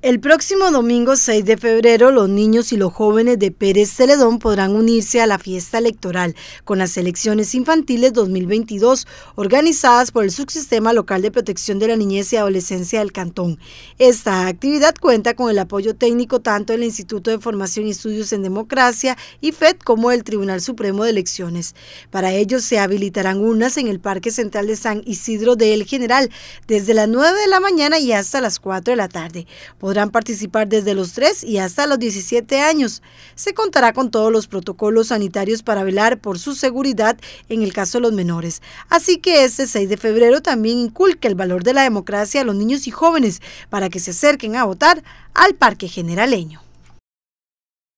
El próximo domingo 6 de febrero, los niños y los jóvenes de Pérez Celedón podrán unirse a la fiesta electoral con las elecciones infantiles 2022 organizadas por el Subsistema Local de Protección de la Niñez y Adolescencia del Cantón. Esta actividad cuenta con el apoyo técnico tanto del Instituto de Formación y Estudios en Democracia y FED como del Tribunal Supremo de Elecciones. Para ello se habilitarán unas en el Parque Central de San Isidro de El General desde las 9 de la mañana y hasta las 4 de la tarde Podrán participar desde los 3 y hasta los 17 años. Se contará con todos los protocolos sanitarios para velar por su seguridad en el caso de los menores. Así que este 6 de febrero también inculca el valor de la democracia a los niños y jóvenes para que se acerquen a votar al Parque Generaleño.